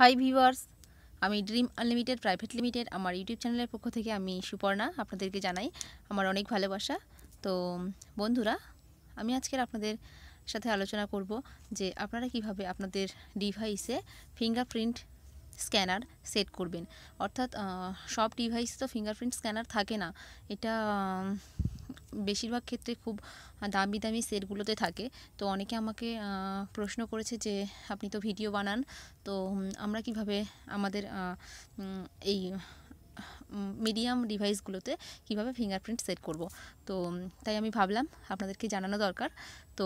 high viewers আমি dream unlimited private limited আমার YouTube চ্যানেলের পক্ষ থেকে আমি সুপর্ণা আপনাদেরকে জানাই আমার অনেক ভালোবাসা তো বন্ধুরা আমি আজকের আপনাদের সাথে আলোচনা করব যে আপনারা কিভাবে আপনাদের ডিভাইসে ফিঙ্গারপ্রিন্ট স্ক্যানার সেট করবেন অর্থাৎ সব ডিভাইস তো ফিঙ্গারপ্রিন্ট স্ক্যানার থাকে না এটা বেশিরভাগ ক্ষেত্রে খুব দামি দামি সেটগুলোতে থাকে তো অনেকে আমাকে প্রশ্ন করেছে যে আপনি তো ভিডিও বানান তো আমরা কিভাবে আমাদের এই মিডিয়াম ডিভাইসগুলোতে কিভাবে ফিঙ্গারপ্রিন্ট সেট করব তো তাই আমি ভাবলাম আপনাদেরকে জানানো দরকার তো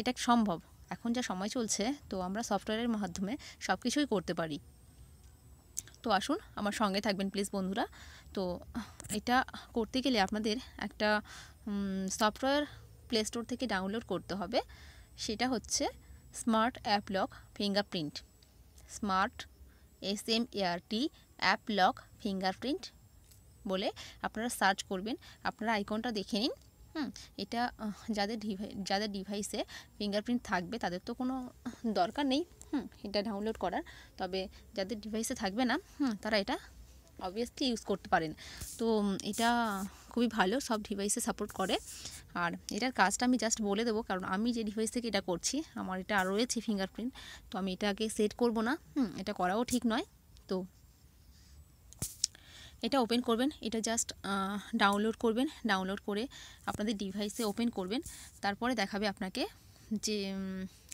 এটা সম্ভব এখন যা সময় চলছে তো আমরা সফটওয়্যারের মাধ্যমে সব কিছুই করতে পারি তো আসুন আমার সঙ্গে থাকবেন প্লিজ বন্ধুরা তো এটা করতে গেলে আপনাদের একটা সফটওয়্যার প্লে স্টোর থেকে ডাউনলোড করতে হবে সেটা হচ্ছে smart app lock fingerprint smart S M T app lock fingerprint বলে আপনারা সার্চ করবেন আপনারা আইকনটা দেখে নিন হুম এটা যাদের ডিভাই যাদের ডিভাইসে ফিঙ্গারপ্রিন্ট থাকবে তাদের তো কোনো দরকার নেই হুম এটা ডাউনলোড করার তবে যাদের ডিভাইসে থাকবে না হুম তারা এটা অবভিয়াসলি ইউজ করতে পারেন তো এটা খুবই ভালো সব ডিভাইসে সাপোর্ট করে আর এটার কাজটা আমি জাস্ট বলে দেবো কারণ আমি যে ডিভাইস থেকে এটা করছি আমার এটা রয়েছে ফিঙ্গারপ্রিন্ট তো আমি এটাকে সেট করব না হুম এটা করাও ঠিক নয় তো এটা ওপেন করবেন এটা জাস্ট ডাউনলোড করবেন ডাউনলোড করে আপনাদের ডিভাইসে ওপেন করবেন তারপরে দেখাবে আপনাকে যে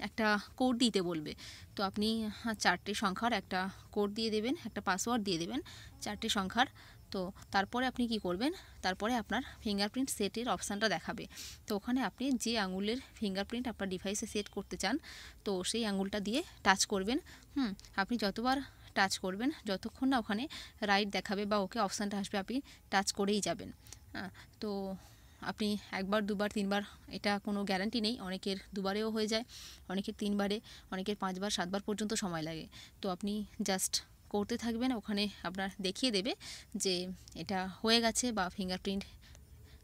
একটা কোড দিতে বলবে তো আপনি হ্যাঁ, চারটে সংখ্যার একটা কোড দিয়ে দেবেন একটা পাসওয়ার্ড দিয়ে দেবেন চারটে সংখ্যার তো তারপরে আপনি কি করবেন তারপরে আপনার ফিঙ্গারপ্রিন্ট সেটের অপশানটা দেখাবে তো ওখানে আপনি যে আঙুলের ফিঙ্গারপ্রিন্ট আপনার ডিভাইসে সেট করতে চান তো সেই আঙুলটা দিয়ে টাচ করবেন হুম আপনি যতবার টাচ করবেন যতক্ষণ না ওখানে রাইট দেখাবে বা ওকে অপশানটা আসবে আপনি টাচ করেই যাবেন তো আপনি একবার দুবার তিনবার এটা কোনো গ্যারান্টি নেই অনেকের দুবারেও হয়ে যায় অনেকের তিনবারে অনেকের পাঁচবার সাতবার পর্যন্ত সময় লাগে তো আপনি জাস্ট করতে থাকবেন ওখানে আপনার দেখিয়ে দেবে যে এটা হয়ে গেছে বা ফিঙ্গারপ্রিন্ট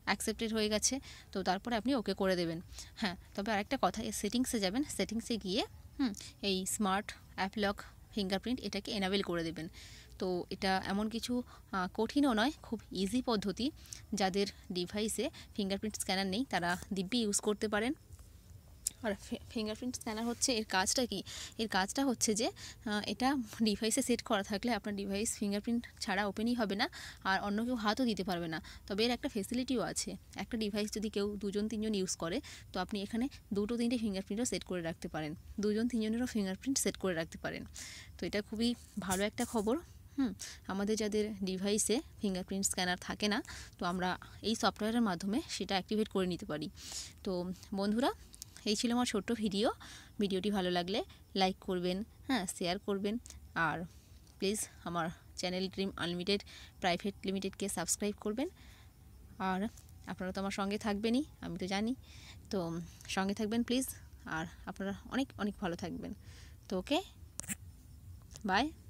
অ্যাকসেপ্টেড হয়ে গেছে তো তারপরে আপনি ওকে করে দেবেন হ্যাঁ তবে আরেকটা কথা সেটিংসে যাবেন সেটিংসে গিয়ে হুম এই স্মার্ট অ্যাপলক ফিঙ্গারপ্রিন্ট এটাকে এনাবেল করে দেবেন তো এটা এমন কিছু কঠিনও নয় খুব ইজি পদ্ধতি যাদের ডিভাইসে ফিঙ্গারপ্রিন্ট স্ক্যানার নেই তারা দিব্যি ইউজ করতে পারেন আর ফিঙ্গারপ্রিন্ট স্ক্যানার হচ্ছে এর কাজটা কি এর কাজটা হচ্ছে যে এটা ডিভাইসে সেট করা থাকলে আপনার ডিভাইস ফিঙ্গারপ্রিন্ট ছাড়া ওপেনই হবে না আর অন্য কেউ হাতও দিতে পারবে না তবে এর একটা ফেসিলিটিও আছে একটা ডিভাইস যদি কেউ দুজন তিনজন ইউজ করে তো আপনি এখানে দুটো তিনটে ফিঙ্গারপ্রিন্টও সেট করে রাখতে পারেন দুজন তিনজনেরও ফিঙ্গারপ্রিন্ট সেট করে রাখতে পারেন তো এটা খুবই ভালো একটা খবর হুম আমাদের যাদের ডিভাইসে ফিঙ্গারপ্রিন্ট স্ক্যানার থাকে না তো আমরা এই সফটওয়্যারের মাধ্যমে সেটা অ্যাক্টিভেট করে নিতে পারি তো বন্ধুরা এই ছিল আমার ছোট্ট ভিডিও ভিডিওটি ভালো লাগলে লাইক করবেন হ্যাঁ শেয়ার করবেন আর প্লিজ আমার চ্যানেল ড্রিম আনলিমিটেড প্রাইভেট লিমিটেডকে সাবস্ক্রাইব করবেন আর আপনারা তো আমার সঙ্গে থাকবেনই আমি তো জানি তো সঙ্গে থাকবেন প্লিজ আর আপনারা অনেক অনেক ভালো থাকবেন তো ওকে বাই